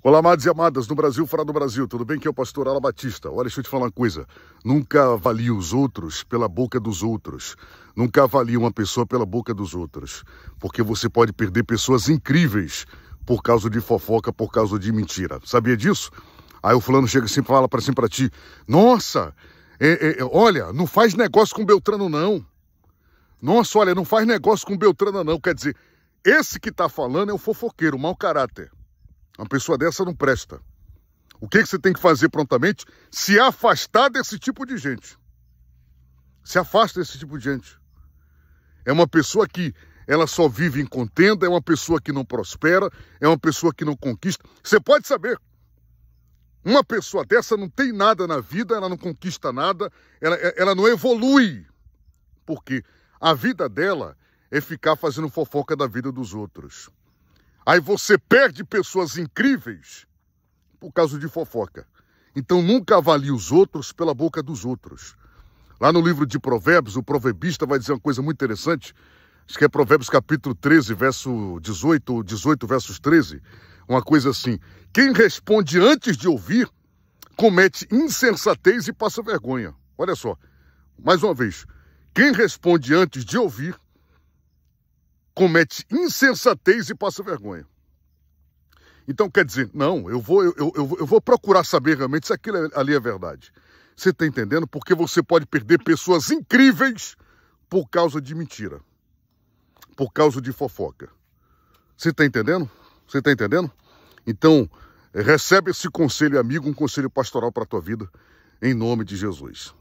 Olá, amados e amadas, no Brasil, fora do Brasil, tudo bem? Que é o pastor Ala Batista. Olha, deixa eu te falar uma coisa. Nunca avalie os outros pela boca dos outros. Nunca avalie uma pessoa pela boca dos outros. Porque você pode perder pessoas incríveis por causa de fofoca, por causa de mentira. Sabia disso? Aí o fulano chega assim e fala para assim para ti: Nossa, é, é, é, olha, não faz negócio com Beltrano, não. Nossa, olha, não faz negócio com Beltrano, não. Quer dizer, esse que tá falando é o fofoqueiro, o mau caráter. Uma pessoa dessa não presta. O que, que você tem que fazer prontamente? Se afastar desse tipo de gente. Se afasta desse tipo de gente. É uma pessoa que ela só vive em contenda, é uma pessoa que não prospera, é uma pessoa que não conquista. Você pode saber. Uma pessoa dessa não tem nada na vida, ela não conquista nada, ela, é, ela não evolui. Porque a vida dela é ficar fazendo fofoca da vida dos outros. Aí você perde pessoas incríveis por causa de fofoca. Então nunca avalie os outros pela boca dos outros. Lá no livro de Provérbios, o provebista vai dizer uma coisa muito interessante. Acho que é Provérbios capítulo 13, verso 18, ou 18 versos 13. Uma coisa assim: quem responde antes de ouvir comete insensatez e passa vergonha. Olha só, mais uma vez: quem responde antes de ouvir comete insensatez e passa vergonha. Então quer dizer, não, eu vou, eu, eu, eu vou procurar saber realmente se aquilo é, ali é verdade. Você está entendendo? Porque você pode perder pessoas incríveis por causa de mentira, por causa de fofoca. Você está entendendo? Você está entendendo? Então, recebe esse conselho, amigo, um conselho pastoral para a tua vida, em nome de Jesus.